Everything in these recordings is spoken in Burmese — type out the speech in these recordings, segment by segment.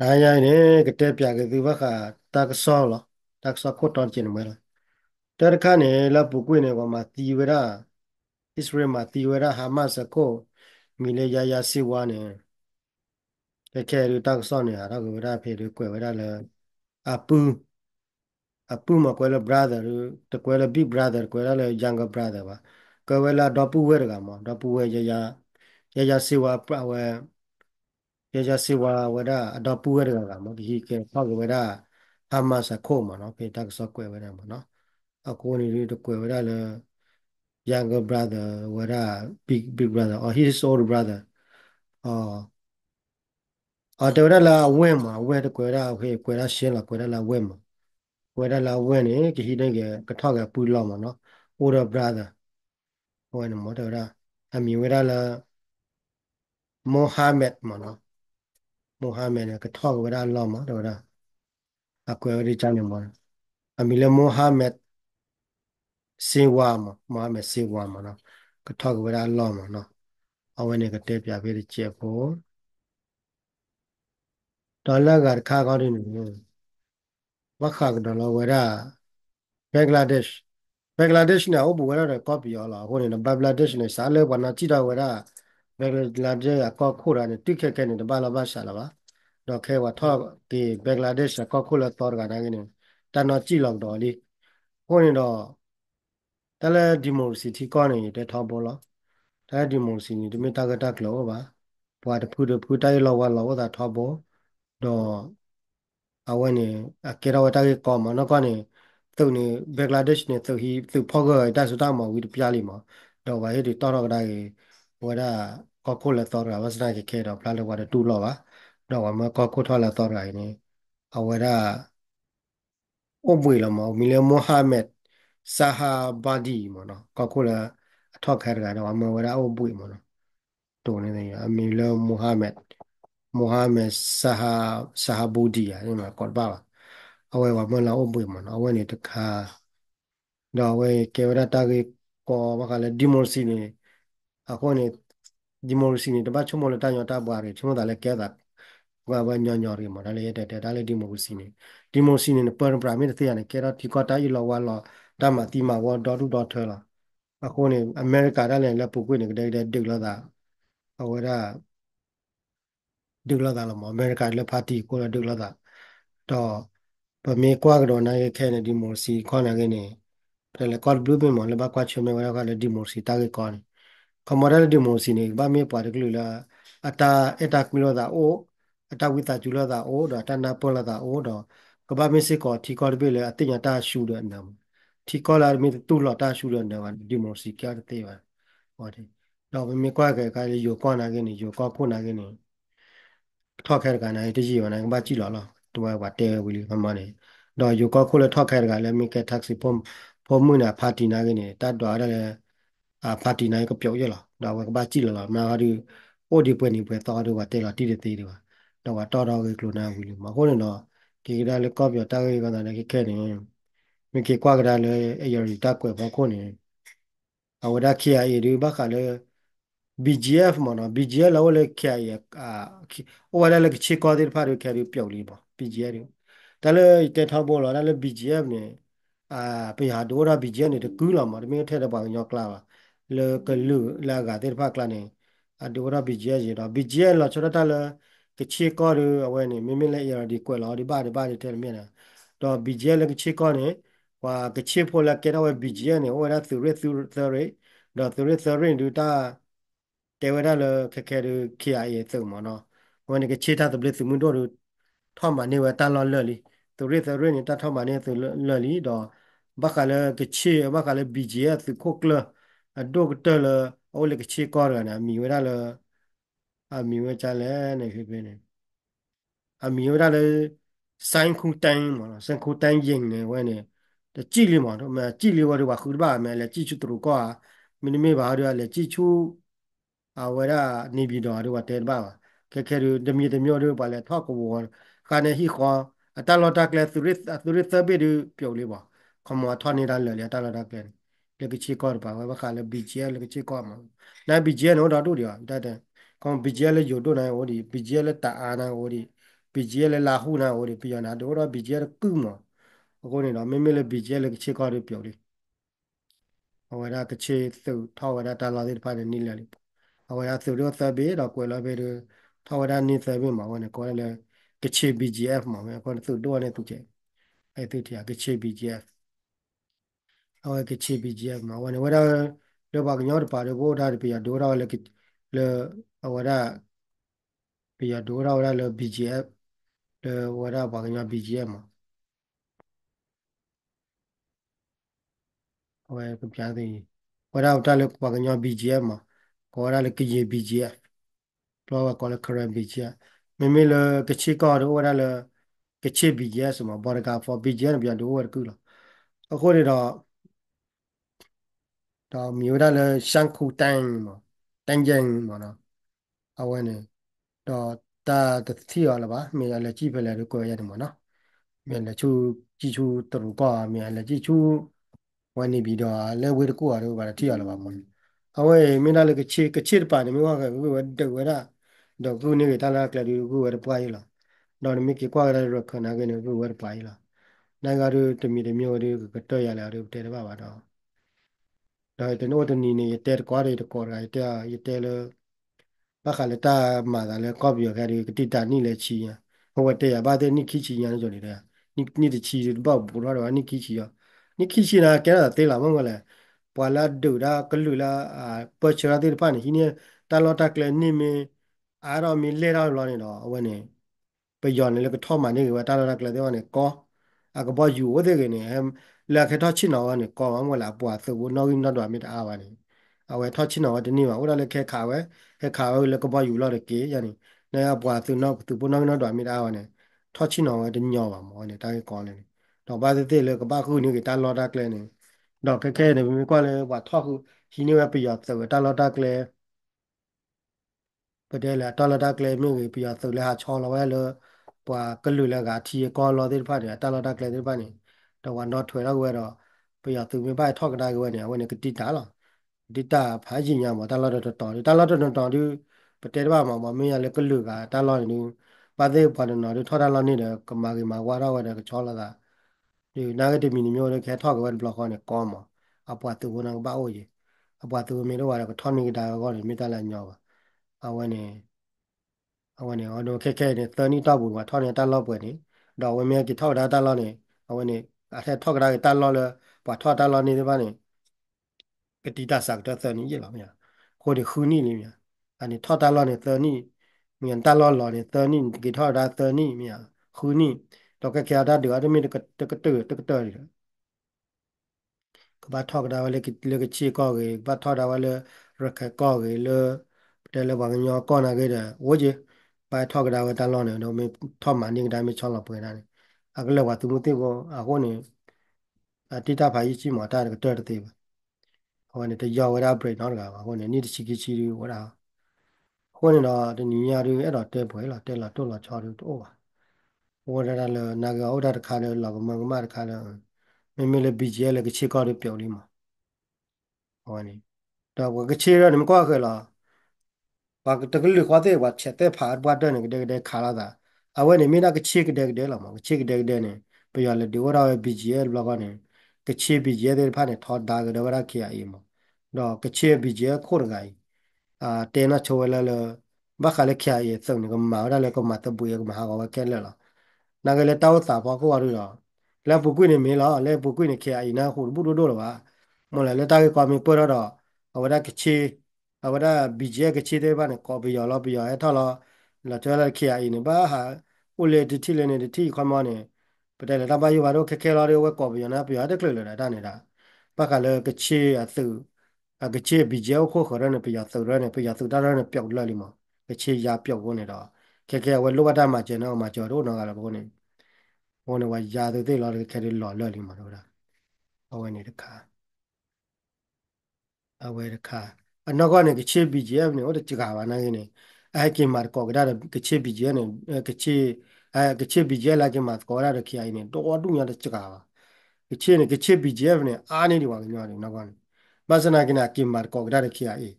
아야네그때뼈게그바가딱서로딱서코터지는뭐라터카네라부꾸네고마티웨라이스라엘마티웨라하마스코밀레야야시와네대케르딱서네하라그라페르꿰웨라라아푸아푸마꿰라브라더또꿰라빅브라더꿰라라양거브라더바꿰라더푸웨르가뭐더푸웨야야야야시와파웨ရရစေဝါဝဒအတော့ပူရတဲ့ကမဘီကေဖောက်ကဝဒဟာမစခိုမနော်ဖေတက်ဆော့ကွယ်ဝဒမနော်အကိုနေရတကွယ်ဝဒလဲ younger brother ဝဒ big big brother or his older brother အော်အော်တော်ရလာဝင်းမှာဝဲတကွယ်ရဖေကွယ်ရရှင်းလာကွယ်ရလာဝင်းမှာကွယ်ရလာဝင်းနေခီတဲ့ကကထောက်ကပူလောက်မှာနော် older brother ဝင်းမော်တော်ရအမီဝဒလာမိုဟာမက်မနော် Muhammad ka thok wera Allah ma do ra akwe ri cha ni mo ami le Muhammad sewa ma Muhammad sewa ma no ka thok wera Allah ma no အဝနေကတဲ့ပြပေးတဲ့ချက်ဖို့ဒေါ်လာကခါကောင်းတယ်နော်ဝခါကဒေါ်လာဝရဘင်္ဂလားဒေ့ရှ်ဘင်္ဂလားဒေ့ရှ်နဲ့အဘူဝရတဲ့ copy ရလာဟိုနေဘင်္ဂလားဒေ့ရှ်နဲ့စားလဲဘာနာကြည့်တာဝရ Bangladesh ko khura ni tikhe ke ni bala ba sha la ba do khe wa tho ki Bangladesh ko khula tor ga na ni ta no chi long do li ko ni do ta le democracy thi ko ni de tho bo lo ta democracy ni de me ta ga ta lo ba bwa de phu de phu ta lo wa lo da tho bo do a wa ni a ke ra wa ta ge ko ma no ko ni သူနေဘင်္ဂလားဒေ့ရှ်နေသူဟီသူဖောက်ခဲ့တာဆိုတာမှဝီတပြလိမှာတော့ဘာဟဲ့ဒီတော်တော့ကတည်းကว่าก็คุณละตอะว่าสนาเกเกตอพระเลวาดูรอวะดอกว่ามาก็คุณทอละตอนไรนี่เอาว่าอุบุยละมามิเลมูฮัมเมดซาฮาบาดีมั้งเนาะก็คุณละทอแค่ไหนดอกว่ามาว่าอุบุยมั้งเนาะตัวนี้เนี่ยมิเลมูฮัมเมดมูฮัมเมดซาฮาซาฮาบูดีอะนี่มากดบ้าละเอาว้ว่ามันเรอุบุยมั้เอาว้ในีตะขาดอกไว้เกวระตากิก็ว่ากันเลยดิมอร์ซีเนี่အခုနေဒီမိုရစီနေတပတ်ချုံမလို့တညောတပွားတယ်ချုံမတာလဲကဲတာဘာဘာညောညောရီမဒါလေးတက်တယ်ဒါလေးဒီမိုရစီနေဒီမိုရစီနေပရပရမစ်တဲ့ရနေကဲတော့ဒီကတာရီလောဝါလောတမတီမဝဒေါ်တူဒေါ်ထဲလာအခုနေအမေရိကတာလည်းလက်ပုတ်ကွေးနေကြတဲ့ဒိတ်လာတာအဝရဒိတ်လာတာလောအမေရိကလက်ဖာတီကိုလည်းဒိတ်လာတာတော့ပမေကွာကတော့နိုင်ခဲနေဒီမိုရစီခေါ်နေကနေတယ်လေကော့ဘလူးပင်မလည်းဘာကွာချုံမဝရကလည်းဒီမိုရစီတာကေကောနေ commonality demosine ba me particular ata eta kulo da o ata wita julo da o da tana pola da o da ka ba me se ko ti ko be le atinya ta shu da na ti ko la me tu lo ta shu da na ba demosi ka te ba ho de တော့မေကွာကဲကလေးယူကွာနာကင်းနေယူကွာခုနာကင်းနေထောက်ခဲကနာတကြီးဝနာဘာကြည့်လောလောတူဘာတဲဝီလီမမနေတော့ယူကွာခုလည်းထောက်ခဲကလည်းမေကဲတက်စီဖုံဖုံမွနာပါတီနာကင်းနေတတ်တော်ရလည်း啊，把地那个表演了，那我把记了了，那我就我就不能不到的话，对了，对的对的吧，那我到到个路那回来嘛，可能咯，给他那搞表，大概个那那个可能，你给挂个他那哎呀，他过不可能，啊，我那去啊，也就把他那 BGF 嘛那 BGF 了我来去啊也啊，我那那个去搞点发就开始表里嘛 BGF，但是在他不了，那那 BGF 呢，啊，被下多了 BGF 呢就够了嘛，都没有太多把人家拉了。le kalu la ga der pa kla ne a do ra bi je je ra bi je la chora ta la ke che ko ru awe ne mi mi le ya di kwel la di ba di ba di te mi na do bi je le ke che ko ne wa ke che pho la ke na we bi je ne wa ra su re su re do su re su re du ta te wa ra le ke ke ru ki a ye su mo no wa ne ke che ta de ble su mu do ru tho ma ne wa ta la le li su re su re ni ta tho ma ne su le li do ba ka le ke che ba ka le bi je su ko kla အတုကတလအိုလကချီကောရနာမိဝရလအမိဝချလဲနေဖြစ်ပြနေအမိဝရလစိုင်းခုတိုင်းမလားစိုင်းခုတိုင်းရင်နေဝဲနေတကြည့်လိမတော့မကြည့်လိဝရဘာခုဘာမဲလဲကြည့်ချူတူကောမင်းမေဘာရလဲကြည့်ချူအဝရနေပြီတော်တို့ကတဲပါပါခဲခဲတို့တမီတမျိုးတို့ပါလဲထောက်ကိုဘောခါနေဟိခေါ်အတလော်တာကလဲသူရစ်သူရစ်သဘေတို့ပြုတ်လေးပါခမောထောက်နေတာလဲအတလော်တာကလဲလက်ကချီကောပါဝဘခါလဘီဂျီလက်ကချီကောမှာနာဘီဂျီနော်ဒါတို့တွေတတကောဘီဂျီလက်ယိုတို့နိုင်ဟိုဒီဘီဂျီလက်တာအာနာဟိုဒီဘီဂျီလက်လာဟုနာဟိုဒီပြရနာတို့တော့ဘီဂျီလက်ကုမှာအခုနေတော့မင်းမလေးဘီဂျီလက်ကချေကောက်တွေပြောလေအဝရကချေသူထောက်ဝရတာလာတဲ့ဖာနေနီလာလေအဝရသူတို့သဘေးတော့ကွယ်လာပဲတို့ထောက်ဝရနေသဘေးမှာဝင်ကောလည်းကချေ BGF မှာပဲခေါ်သူတို့ကလည်းသူချေအဲ့သူတရားကချေ BGF awa ke chi bi ji ma wa ne wa le ba nyaw de pa de go da de pi ya do ra le le wa da pi ya do ra wa le bi ji le wa da ba nyaw bi ji ma ဟိုကပြသိဝရတာလည်းပကညာ BGF မှာကောရလည်းကကြီး BGF ပြောကကောလည်း current BGF မမေလည်းကချီကတော့ဝရလည်းကချီ BGF ဆိုမှာဘော်ဒကာ for BGF ပြန်တော့ဝရကူလားအခုတော့တော့မြို့တာလည်းရှန်ခုတိုင်ပေါ့တန်ကျင်ပေါ့နော်အဝင်းနေတော့တာတတိရလားပါမြေလည်းကြည့်ဖလဲလို့ကိုယ်ရတယ်ပေါ့နော်မြေလည်းချူကြည့်ချူတူကောမြေလည်းကြည့်ချူဝင်နေပြီးတော့လဲဝေတကူရတော့ပါတိရလားပါမဟုတ်အဝဲမြေလည်းကချေကချေတပါနေမြေကဝဲတဝဲတာတော့ကူနေကတလာကလေးကူဝဲပွားရလားတော့မြေကွာရတော့ခဏကနေကူဝဲပွားရလားနိုင်ငံတို့တမီတမျိုးတွေကတော့ရလာတော့တဲတပါပါတော့ဒါတနိုးတနီနေတဲ့ကွာတွေတကော်ရိုက်တာရတဲ့လပခလတာမာဒါလေကော်ပြောခဲ့ဒီကတိတာနိလေချီယဟိုဝတဲ့ရဘာတဲ့နိခိချီယန်ဆိုနေတာနိနိတချီဘောက်ဘူရောတော့နိခိချီယနိခိချီနာကဲတာတေးလာမဟုတ်လားပွာလာဒူဒါကလူလာပေါ်ချရာတဲ့ပန်ဟိနေတလော်တာကလနိမေအာရောမီလေရောလောနေတော့အဝနေပယောနေလေကထောမှနေကတာလော်တာကလတဲ့ဝနေကောအကဘောယူဝတဲ့ကနေလာခေထောချင်းတော်ကနေကောင်းမလာပွားသူနော်ကြီးနော်တော်မြစ်အားပါနေအဝဲထောချင်းတော်ဒီနေ့မှာဦးလာလေခေခါဝဲခေခါဝဲလကပွားယူလာတဲ့ကေယနေ့နေရပွားသူနော်သူပွားနော်တော်မြစ်အားပါနေထောချင်းတော်ဝဲဒီညောပါမောနေတာကြီးကောင်းလေတော့ဘာသေးသေးလေကပါခုနေကတာလော်တာကလဲနေတော့ခက်ခဲနေပြီကွာလေဟိုထောခုဟီနေဝဲပြရသဝတာလော်တာကလဲပဒဲလာတာလော်တာကလဲမြို့ပြရသလဲဟာချော်လော်ဝဲလောပွာကလူလကထီကောလော်တဲ့ဖတ်တယ်တာလော်တာကလဲတဲ့ဖတ်နေတော့ကတော့ထွေတော့ဝဲတော့ပြရသူမပိုင်ထောက်ကတာကွယ်နေဝဲနေကတိတာလားတိတာဖာကြီးညာမတလာတော့တော်တယ်တလာတော့တော်တယ်ပတဲတော့မှာမင်းရလေကလူကတလာနေပါသေးပါတော့တို့ထောက်တာလာနေတယ်ကမာကမာဝါတော့ဝဲတယ်ချောလာတာဒီနာဂတိမီမျိုးလေခဲထောက်ကဝဲဘလော့ကောနေကောမှာအပွားသူဘုန်းကဘာအိုကြီးအပွားသူမင်းတို့ကတော့ထောက်နေတာကောနေမိသားလာညောပါအဝဲနေအဝနေအတော့ခက်ခဲနေ30တောက်ဘူးကထောင်းနေတက်လောက်ပွဲနေတော့ဝင်မြကြီးထောက်တာတက်လောက်နေအဝနေအထက်ထောက်ကရာတာလောလပါထောတာလောနေတဲ့ဘာနေကတိတာစာကတသနီရပါမရခိုဒီခူနီနေမြအနိထောတာလောနေသနီမြန်တာလောလောနေသနီကထောတာသနီမြခူနီတော့ကကြာတာဒီအတမီတကတကတတကတရီကဘာထောက်တာဝလေကလေကချီကောကေဘာထောတာဝလေရခကောကေလေတဲလဘာညောကောနာကေတဲ့ဝေဂျေဘာထောက်တာဝတန်လောနေတော့မထောက်မှနေတိုင်းမချောလောက်ပွေတာနေ agalwa tumute go agone atita bhayi chi ma ta de de ba agone de yaw ra break naw ga agone ni de chi ki chi ri wa da agone da de ni ya ri a da de bwe la de la tot la cha ri to ba wa da da la na ga oda de kha le la ma ma de kha le me me le bi je le ke chi ka ri pyaw li ma agone da wa ke chi ra ni ma ka ke la ba de ke li kwa de wa che te pha ba de ni de de kha la da awane mina ka che kde kde la ma ka che kde kde ne pe ya le de wara we bgl blog ne ka che bgl de pha ne thod da kde wara khia i ma do ka che bgl khor gai a te na chowe la le ba kha le khia ye tsong ne ko ma ra le ko ma ta bu ye ko ma ha ko wa ke le la na ke le ta wa sa pha ko wa ru la la bu kwi ne me la le bu kwi ne khia i na hu bu do do la ba mo la le ta ke kwa mi po ra do awada ka che awada bgl ka che de ba ne ko bi yo la bi yo e tha la လာကြလာခေအိနေပါဟာဦးလေဒီတိလေနေဒီတိခွမ်းမောနေပတဲလေတပါယူပါတော့ခက်ခဲလာတော့ဝက်ကော်ပီယနာပြရတဲ့ကလေးလေတာနေတာဘက်ကလည်းကချေအသူအကချေဘီဂျေခိုခေါ်ရနေပြရသူရနေပြရသူတာရနေပျောက်လက်လိမကချေရပျောက်ဝင်နေတော့ခက်ခဲဝက်လောဘတာမှာကျန်တော့မှာကြော်တော့တော့ကလည်းဘုန်းနေဘုန်းနေဝါရာသူသိလာတဲ့ခဲလော်လက်လိမတော့တာအဝဲနေတခါအဝဲတခါအနောက်ကနေကချေဘီဂျေနဲ့ဟိုတကြပါနာနေ ake mar ko gada da kace bije ne kace kace bije la ke mar ko da ke ai ne to wa du nya da chika ba kace ne kace bije ne a ne di wa nya ne na ba ne ba sana kina ke mar ko gada da ke ai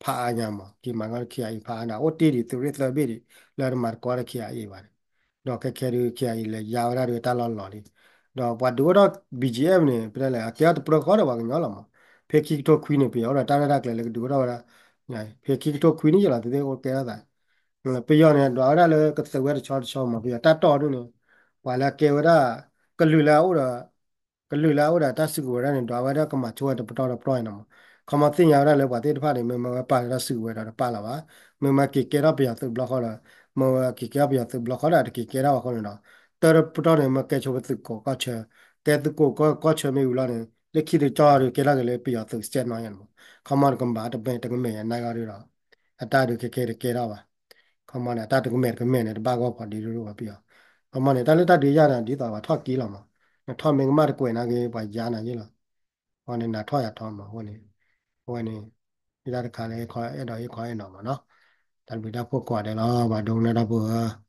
pha a nya ma ke mar ga ke ai pha na o ti di tu ri la be di la mar ko da ke ai ba ne do ke ke ri ke ai le ya ra ri ta la la ni do wa du do bije ne pre la ke ta pro ko da wa nya la ma ဖေကီတော့ခွီးနေပြောတာတာရတာကလည်းဒီကတော့ညာဖေကိကတော့ခွေးနေရလာတဲ့ကိုကဲရတာပြရနေတော့အဲ့ဒါလည်းကသဝဲတစ်ချောင်းတစ်ချောင်းမှာပြတတ်တော်တို့ဘာလာကေဝရကလူလာဥရကလူလာဥရတတ်စုဝရနေတော့ဝရကမချောတပတော်တော့ပရိုင်းတော့ခမသိညာရလည်းပါတဲ့တစ်ဖက်နေမမပါရစုဝဲတော့ပါလာပါမမကေကေရပြသဘလခေါ်လာမမကေကေပြသဘလခေါ်လာတကေကေရခေါ်နေတော့တရပတော်နေမကေချောပသကိုကောချေတေတကိုကောကောချေမေယူလာနေ lekhi de cha ru kela gele pi ya thu che ma yan mo khamar gam ba de ben de me yan na ga ru ra ata ru ke ke de ke ra ba khamar na ta de me de me ne de ba go pa de ru ba pi ya khamar ne ta le ta de ya na di ta ba tho ki la ma na tho me ma de kwen na ge ba ya na ye la ho ne na tho ya tho ma ho ne ho ne ဒီလာတခါလေခေါ်အဲ့တော့ရေးခေါ်ရအောင်ပါနော်တန်ပိတာဖို့ကွာတယ်လားဗာဒုံနေတာဖို့